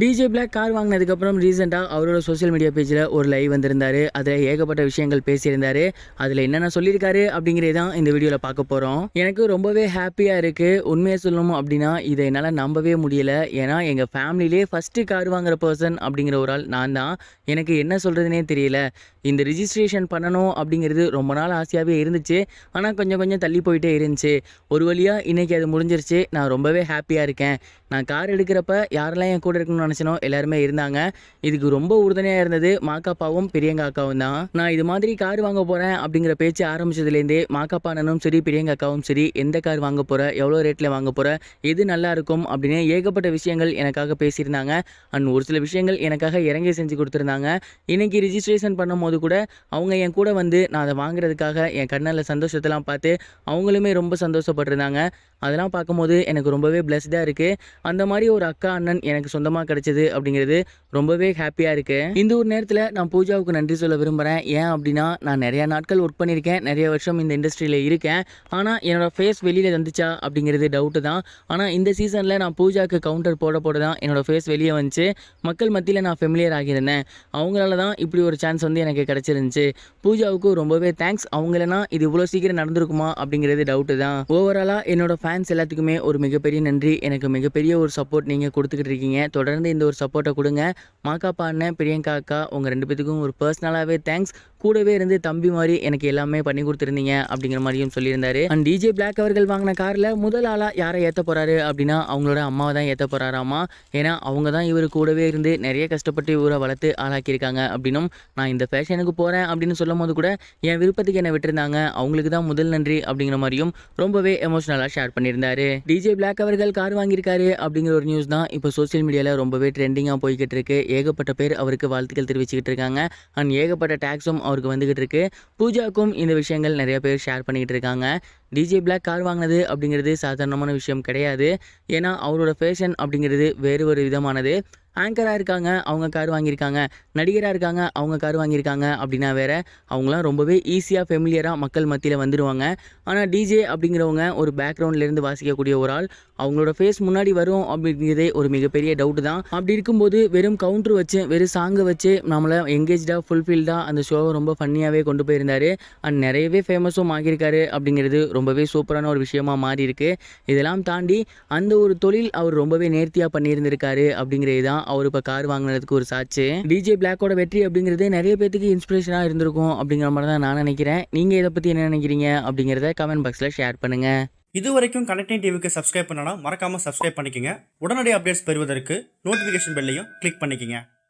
DJ black car வாங்கினதுக்கப்புறம் ரீசெண்டாக அவரோட social media பேஜில் ஒரு லைவ் வந்திருந்தார் அதில் ஏகப்பட்ட விஷயங்கள் பேசியிருந்தார் அதில் என்னென்ன சொல்லியிருக்காரு அப்படிங்கிறது தான் இந்த வீடியோவில் பார்க்க போகிறோம் எனக்கு ரொம்பவே ஹாப்பியாக இருக்குது உண்மையை சொல்லணும் அப்படின்னா இதை என்னால் நம்பவே முடியலை ஏன்னா எங்கள் ஃபேமிலியிலே ஃபஸ்ட்டு கார் வாங்குகிற பர்சன் அப்படிங்கிற ஒரு ஆள் நான் தான் எனக்கு என்ன சொல்கிறதுனே தெரியல இந்த ரிஜிஸ்ட்ரேஷன் பண்ணணும் அப்படிங்கிறது ரொம்ப நாள் ஆசையாகவே இருந்துச்சு ஆனால் கொஞ்சம் கொஞ்சம் தள்ளி போயிட்டே இருந்துச்சு ஒரு வழியாக இன்றைக்கி அது முடிஞ்சிருச்சு நான் ரொம்பவே ஹாப்பியாக இருக்கேன் நான் கார் எடுக்கிறப்ப யாரெல்லாம் என் கூட இருக்கணும் இருக்கணும்னு எல்லாருமே இருந்தாங்க இதுக்கு ரொம்ப உறுதுணையாக இருந்தது மாக்காப்பாவும் பிரியங்கா அக்காவும் தான் நான் இது மாதிரி கார் வாங்க போகிறேன் அப்படிங்கிற பேச்சு ஆரம்பிச்சதுலேருந்தே மாக்காப்பா அண்ணனும் சரி பிரியங்கா சரி எந்த கார் வாங்க போகிற எவ்வளோ ரேட்டில் வாங்க போகிற எது நல்லா இருக்கும் அப்படின்னு ஏகப்பட்ட விஷயங்கள் எனக்காக பேசியிருந்தாங்க அண்ட் ஒரு சில விஷயங்கள் எனக்காக இறங்கி செஞ்சு கொடுத்துருந்தாங்க இன்றைக்கி ரிஜிஸ்ட்ரேஷன் பண்ணும்போது கூட அவங்க என் கூட வந்து நான் அதை வாங்குறதுக்காக என் கண்ணில் சந்தோஷத்தெல்லாம் பார்த்து அவங்களுமே ரொம்ப சந்தோஷப்பட்டிருந்தாங்க அதெல்லாம் பார்க்கும்போது எனக்கு ரொம்பவே பிளஸ்டாக இருக்குது அந்த மாதிரி ஒரு அக்கா அண்ணன் எனக்கு சொந்தமாக கிடச்சிது அப்படிங்கிறது ரொம்பவே ஹாப்பியாக இருக்குது இந்த ஒரு நேரத்தில் நான் பூஜாவுக்கு நன்றி சொல்ல விரும்புகிறேன் ஏன் அப்படின்னா நான் நிறையா நாட்கள் ஒர்க் பண்ணியிருக்கேன் நிறைய வருஷம் இந்த இண்டஸ்ட்ரியில் இருக்கேன் ஆனால் என்னோடய ஃபேஸ் வெளியில் வந்துச்சா அப்படிங்கிறது டவுட்டு தான் ஆனால் இந்த சீசனில் நான் பூஜாவுக்கு கவுண்டர் போட போட தான் என்னோடய ஃபேஸ் வெளியே வந்துச்சு மக்கள் மத்தியில் நான் ஃபெமிலியர் ஆகியிருந்தேன் அவங்களால தான் இப்படி ஒரு சான்ஸ் வந்து எனக்கு கிடச்சிருந்துச்சு பூஜாவுக்கு ரொம்பவே தேங்க்ஸ் அவங்களனா இது இவ்வளோ சீக்கிரம் நடந்திருக்குமா அப்படிங்கிறது டவுட்டு தான் ஓவராலாக என்னோடய ஃபேன்ஸ் எல்லாத்துக்குமே ஒரு மிகப்பெரிய நன்றி எனக்கு மிகப்பெரிய ஒரு சப்போர்ட் நீங்கள் கொடுத்துக்கிட்டு இருக்கீங்க தொடர்ந்து இந்த ஒரு சப்போர்ட்டை கொடுங்க மாக்காப்பா அண்ணன் பிரியங்கா அக்கா உங்கள் ரெண்டு பேத்துக்கும் ஒரு பர்சனலாகவே தேங்க்ஸ் கூடவே இருந்து தம்பி மாதிரி எனக்கு எல்லாமே பண்ணி கொடுத்துருந்தீங்க அப்படிங்கிற மாதிரியும் சொல்லியிருந்தாரு அண்ட் டிஜே பிளாக் அவர்கள் வாங்கின காரில் முதல் ஆளாக யாரை ஏற்ற போகிறாரு அப்படின்னா அவங்களோட அம்மாவை தான் ஏற்ற போகிறாராமா ஏன்னா அவங்க தான் இவர் கூடவே இருந்து நிறைய கஷ்டப்பட்டு இவரை வளர்த்து ஆளாக்கியிருக்காங்க அப்படின்னும் நான் இந்த ஃபேஷனுக்கு போகிறேன் அப்படின்னு சொல்லும் போது கூட என் விருப்பத்துக்கு என்னை விட்டுருந்தாங்க அவங்களுக்கு தான் முதல் நன்றி அப்படிங்கிற மாதிரியும் ரொம்பவே எமோஷனலாக ஷேர் பண்ணியிருந்தாரு டிஜே பிளாக் அவர்கள் கார் வாங்கியிருக்காரு அப்படிங்கிற ஒரு நியூஸ் தான் இப்போ சோசியல் மீடியாவில் ரொம்பவே ட்ரெண்டிங்காக போய்கிட்டு இருக்கு ஏகப்பட்ட பேர் அவருக்கு வாழ்த்துக்கள் தெரிவிச்சுக்கிட்டு இருக்காங்க அண்ட் ஏகப்பட்ட டேக்ஸும் அவருக்கு வந்துக்கிட்டு இருக்கு பூஜாக்கும் இந்த விஷயங்கள் நிறைய பேர் ஷேர் பண்ணிக்கிட்டு இருக்காங்க டிஜே பிளாக் கார் வாங்கினது அப்படிங்கிறது சாதாரணமான விஷயம் கிடையாது ஏன்னா அவரோட ஃபேஷன் அப்படிங்கிறது வேறு ஒரு விதமானது ஆங்கராக இருக்காங்க அவங்க கார் வாங்கியிருக்காங்க நடிகராக இருக்காங்க அவங்க கார் வாங்கியிருக்காங்க அப்படின்னா வேறு அவங்களாம் ரொம்பவே ஈஸியாக ஃபெமிலியராக மக்கள் மத்தியில் வந்துடுவாங்க ஆனால் டிஜே அப்படிங்கிறவங்க ஒரு பேக்ரவுண்ட்லேருந்து வாசிக்கக்கூடிய ஒரு ஆள் அவங்களோட ஃபேஸ் முன்னாடி வரும் அப்படிங்கிறதே ஒரு மிகப்பெரிய டவுட்டு தான் அப்படி இருக்கும்போது வெறும் கவுண்டர் வச்சு வெறும் சாங்கை வச்சு நம்மளை எங்கேஜாக ஃபுல்ஃபில்டாக அந்த ஷோவை ரொம்ப ஃபன்னியாகவே கொண்டு போயிருந்தார் அண்ட் நிறையவே ஃபேமஸும் ஆகியிருக்காரு அப்படிங்கிறது ரொம்ப ரொம்பவே சூப்பரான ஒரு விஷயமாக மாறி இருக்கு இதெல்லாம் தாண்டி அந்த ஒரு தொழில் அவர் ரொம்பவே நேர்த்தியாக பண்ணியிருந்திருக்காரு அப்படிங்கிறது தான் அவர் இப்போ கார் வாங்கினதுக்கு ஒரு சாட்சி டிஜே பிளாக்கோட வெற்றி அப்படிங்கிறது நிறைய பேத்துக்கு இன்ஸ்பிரேஷனாக இருந்திருக்கும் அப்படிங்கிற மாதிரி தான் நான் நினைக்கிறேன் நீங்கள் இதை பற்றி என்ன நினைக்கிறீங்க அப்படிங்கிறத கமெண்ட் பாக்ஸில் ஷேர் பண்ணுங்கள் இது வரைக்கும் கனெக்டிங் டிவிக்கு சப்ஸ்கிரைப் பண்ணனா மறக்காமல் சப்ஸ்கிரைப் பண்ணிக்கோங்க உடனடி அப்டேட்ஸ் பெறுவதற்கு நோட்டிஃபிகேஷன் பெல்லையும் கிளிக் பண்ணிக்கோங்க